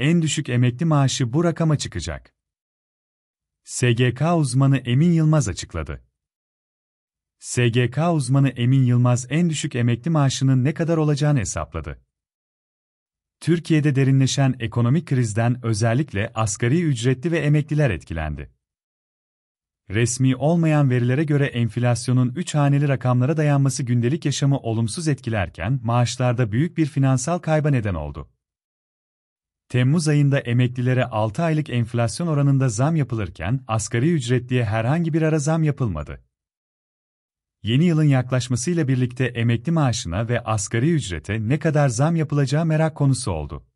en düşük emekli maaşı bu rakama çıkacak. SGK uzmanı Emin Yılmaz açıkladı. SGK uzmanı Emin Yılmaz en düşük emekli maaşının ne kadar olacağını hesapladı. Türkiye'de derinleşen ekonomik krizden özellikle asgari ücretli ve emekliler etkilendi. Resmi olmayan verilere göre enflasyonun 3 haneli rakamlara dayanması gündelik yaşamı olumsuz etkilerken maaşlarda büyük bir finansal kayba neden oldu. Temmuz ayında emeklilere 6 aylık enflasyon oranında zam yapılırken asgari ücretliye herhangi bir ara zam yapılmadı. Yeni yılın yaklaşmasıyla birlikte emekli maaşına ve asgari ücrete ne kadar zam yapılacağı merak konusu oldu.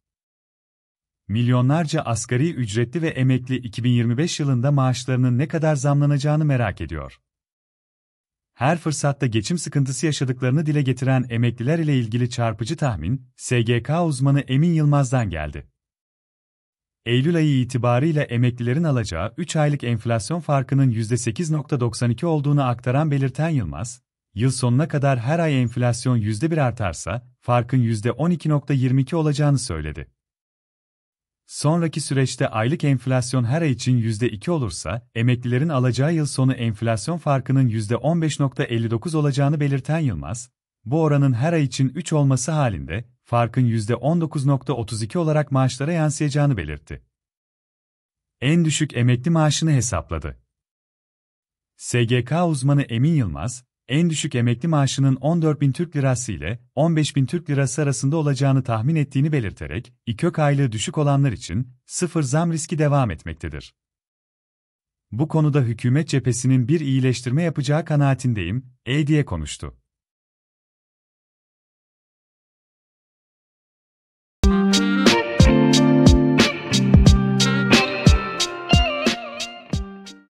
Milyonlarca asgari ücretli ve emekli 2025 yılında maaşlarının ne kadar zamlanacağını merak ediyor. Her fırsatta geçim sıkıntısı yaşadıklarını dile getiren emekliler ile ilgili çarpıcı tahmin, SGK uzmanı Emin Yılmaz'dan geldi. Eylül ayı itibarıyla emeklilerin alacağı 3 aylık enflasyon farkının %8.92 olduğunu aktaran belirten Yılmaz, yıl sonuna kadar her ay enflasyon %1 artarsa, farkın %12.22 olacağını söyledi. Sonraki süreçte aylık enflasyon her ay için %2 olursa, emeklilerin alacağı yıl sonu enflasyon farkının %15.59 olacağını belirten Yılmaz, bu oranın her ay için 3 olması halinde, farkın %19.32 olarak maaşlara yansıyacağını belirtti. En düşük emekli maaşını hesapladı. SGK uzmanı Emin Yılmaz, en düşük emekli maaşının 14 bin Türk lirası ile 15 bin Türk lirası arasında olacağını tahmin ettiğini belirterek, İKÖK aylığı düşük olanlar için sıfır zam riski devam etmektedir. Bu konuda hükümet cephesinin bir iyileştirme yapacağı kanaatindeyim, e diye konuştu.